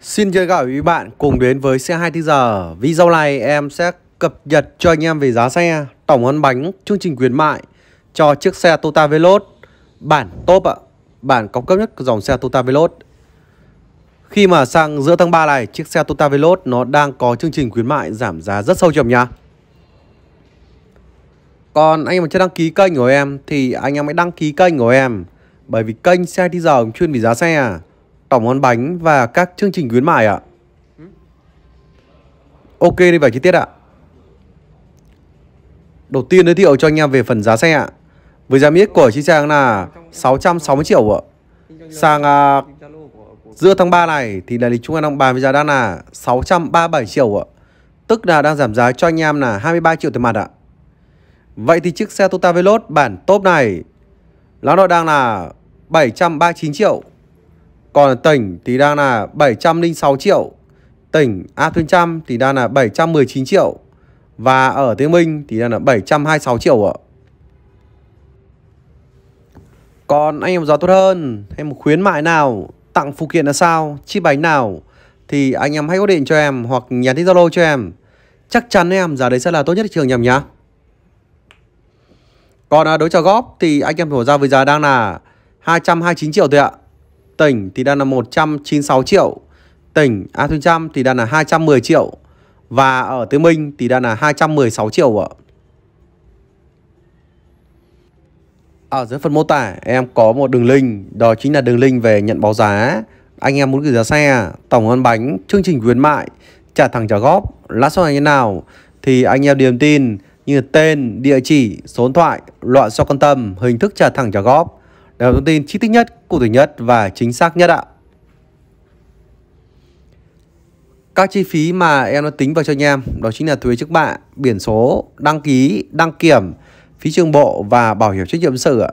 Xin chào các quý bạn cùng đến với xe 2 giờ. Video này em sẽ cập nhật cho anh em về giá xe, tổng ăn bánh, chương trình khuyến mại cho chiếc xe Toyota Veloz bản top ạ, bản cao cấp nhất của dòng xe Toyota Veloz. Khi mà sang giữa tháng 3 này, chiếc xe Toyota Veloz nó đang có chương trình khuyến mại giảm giá rất sâu chậm nha Còn anh em chưa đăng ký kênh của em thì anh em hãy đăng ký kênh của em bởi vì kênh xe đi giờ chuyên về giá xe à tổng món bánh và các chương trình khuyến mại ạ. Ok đi vào chi tiết ạ. Đầu tiên giới thiệu cho anh em về phần giá xe ạ. Với giá miết của chiếc xe là 660 triệu ạ. Sang à, giữa tháng 3 này thì đại lý chúng em đang bàn với giá đang là 637 triệu ạ. Tức là đang giảm giá cho anh em là 23 triệu tiền mặt ạ. Vậy thì chiếc xe Toyota Veloz bản top này nó đang là 739 triệu còn tỉnh thì đang là 706 triệu Tỉnh A Thuyên Trăm thì đang là 719 triệu Và ở Tây Minh thì đang là 726 triệu ạ Còn anh em giá tốt hơn Em khuyến mại nào Tặng phụ kiện là sao Chip bánh nào Thì anh em hãy gọi điện cho em Hoặc nhắn tin Zalo cho em Chắc chắn em giá đấy sẽ là tốt nhất thị trường nhầm nhá Còn à, đối chào góp Thì anh em hiểu ra với giá đang là 229 triệu thôi ạ tỉnh thì đang là 196 triệu tỉnh A Thuy Trăm thì đang là 210 triệu và ở Tứ Minh thì đang là 216 triệu ạ. Ở dưới phần mô tả em có một đường link Đó chính là đường link về nhận báo giá Anh em muốn gửi giá xe, tổng ăn bánh, chương trình khuyến mại Trả thẳng trả góp, lãi suất như nào Thì anh em điền tin như tên, địa chỉ, số điện thoại, loại so quan tâm, hình thức trả thẳng trả góp là thông tin chi tiết nhất, cụ thể nhất và chính xác nhất ạ. Các chi phí mà em đã tính vào cho anh em đó chính là thuế trước bạ, biển số, đăng ký, đăng kiểm, phí trường bộ và bảo hiểm trách nhiệm sự ạ.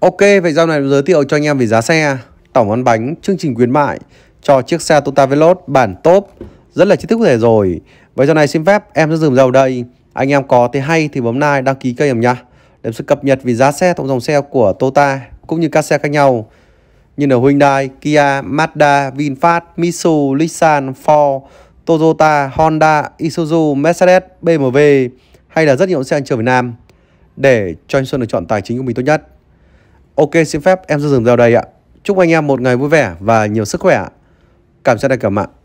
Ok, vậy giao này giới thiệu cho anh em về giá xe, tổng ăn bánh, chương trình khuyến mại cho chiếc xe Toyota Veloz bản top rất là chi tiết cụ thể rồi. Vậy giờ này xin phép em sẽ dừng vào đây. Anh em có thấy hay thì bấm like đăng ký kênh em nhá để sự cập nhật về giá xe trong dòng xe của Toyota cũng như các xe khác nhau như là Hyundai, Kia, Mazda, VinFast, Mitsubishi, Nissan, Ford, Toyota, Honda, Isuzu, Mercedes, BMW hay là rất nhiều xe anh chờ Việt Nam để cho anh Xuân được chọn tài chính của mình tốt nhất. Ok, xin phép em sẽ dừng vào đây ạ. Chúc anh em một ngày vui vẻ và nhiều sức khỏe. Cảm ơn đại cảm ạ.